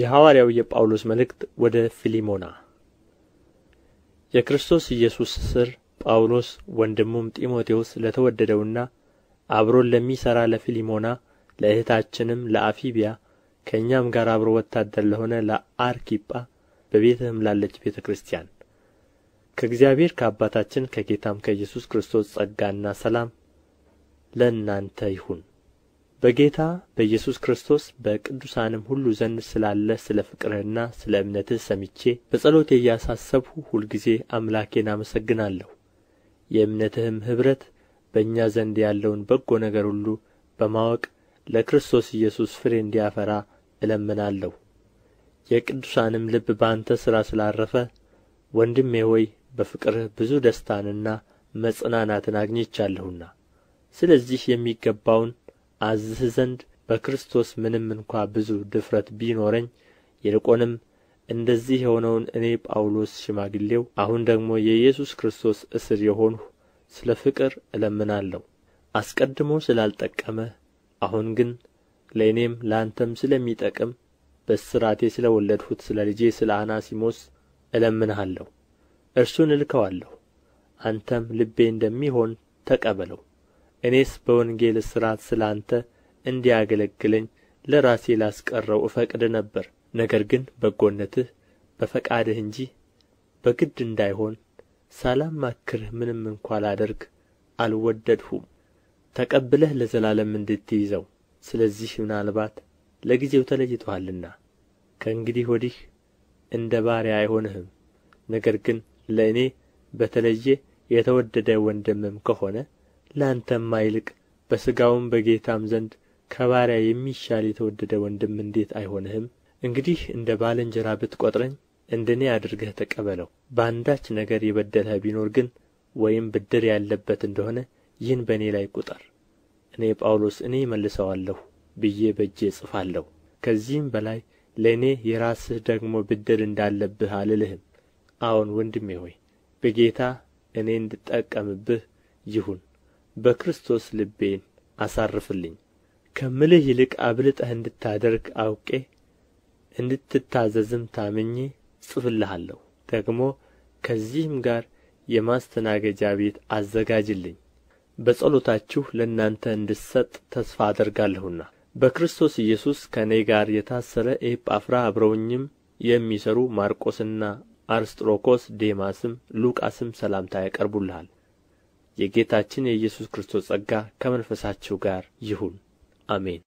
የሐዋርያው የጳውሎስ መልእክት ወደ ፊሊሞና። የክርስቶስ ኢየሱስ እስር ጳውሎስ ወንድሙም ጢሞቴዎስ ለተወደደውና አብሮን ለሚሠራ ለፊሊሞና ለእህታችንም ለአፊቢያ ከእኛም ጋር አብሮ ወታደር ለሆነ ለአርኪጳ በቤትህም ላለች ቤተ ክርስቲያን ከእግዚአብሔር ከአባታችን ከጌታም ከኢየሱስ ክርስቶስ ጸጋና ሰላም ለእናንተ ይሁን። በጌታ በኢየሱስ ክርስቶስ በቅዱሳንም ሁሉ ዘንድ ስላለ ስለ ፍቅርህና ስለ እምነትህ ሰምቼ በጸሎቴ እያሳሰብሁ ሁልጊዜ አምላኬን አመሰግናለሁ። የእምነትህም ኅብረት በእኛ ዘንድ ያለውን በጎ ነገር ሁሉ በማወቅ ለክርስቶስ ኢየሱስ ፍሬ እንዲያፈራ እለምናለሁ። የቅዱሳንም ልብ በአንተ ሥራ ስላረፈ ወንድሜ ሆይ በፍቅርህ ብዙ ደስታንና መጽናናትን አግኝቻለሁና፣ ስለዚህ የሚገባውን አዝህ ዘንድ በክርስቶስ ምንም እንኳ ብዙ ድፍረት ቢኖረኝ ይልቁንም እንደዚህ የሆነውን እኔ ጳውሎስ ሽማግሌው አሁን ደግሞ የኢየሱስ ክርስቶስ እስር የሆንሁ ስለ ፍቅር እለምናለሁ። አስቀድሞ ስላልጠቀመ አሁን ግን ለእኔም ለአንተም ስለሚጠቅም በእስራቴ ስለ ወለድሁት ስለ ልጄ ስለ አናሲሞስ እለምንሃለሁ። እርሱን እልከዋለሁ፣ አንተም ልቤ እንደሚሆን ተቀበለው። እኔስ በወንጌል እስራት ስለ አንተ እንዲያገለግለኝ ለራሴ ላስቀረው እፈቅድ ነበር ነገር ግን በጎነትህ በፈቃድህ እንጂ በግድ እንዳይሆን ሳላማክርህ ምንም እንኳ ላደርግ አልወደድሁም ተቀብለህ ለዘላለም እንድትይዘው ስለዚህ ምናልባት ለጊዜው ተለይቶሃልና ከእንግዲህ ወዲህ እንደ ባሪያ አይሆንህም ነገር ግን ለእኔ በተለየ የተወደደ ወንድምም ከሆነ ለአንተማ ይልቅ በሥጋውም በጌታም ዘንድ ከባሪያ የሚሻል የተወደደ ወንድም እንዴት አይሆንህም እንግዲህ እንደ ባልንጀራ ብትቈጥረኝ እንደ እኔ አድርገህ ተቀበለው በአንዳች ነገር የበደለህ ቢኖር ግን ወይም ብድር ያለበት እንደሆነ ይህን በእኔ ላይ ቁጠር። እኔ ጳውሎስ እኔ እመልሰዋለሁ ብዬ በእጄ እጽፋለሁ ከዚህም በላይ ለእኔ የራስህ ደግሞ ብድር እንዳለብህ አልልህም አዎን ወንድሜ ሆይ በጌታ እኔ እንድጠቀምብህ ይሁን በክርስቶስ ልቤን አሳርፍልኝ ከምልህ ይልቅ አብልጠህ እንድታደርግ አውቄ እንድትታዘዝም ታምኜ ጽፍልሃለሁ። ደግሞ ከዚህም ጋር የማስተናገጃ ቤት አዘጋጅልኝ በጸሎታችሁ ለእናንተ እንድሰጥ ተስፋ አደርጋለሁና በክርስቶስ ኢየሱስ ከእኔ ጋር የታሰረ ኤጳፍራ አብረውኝም የሚሰሩ ማርቆስና አርስጥሮኮስ ዴማስም ሉቃስም ሰላምታ ያቀርቡልሃል የጌታችን የኢየሱስ ክርስቶስ ጸጋ ከመንፈሳችሁ ጋር ይሁን አሜን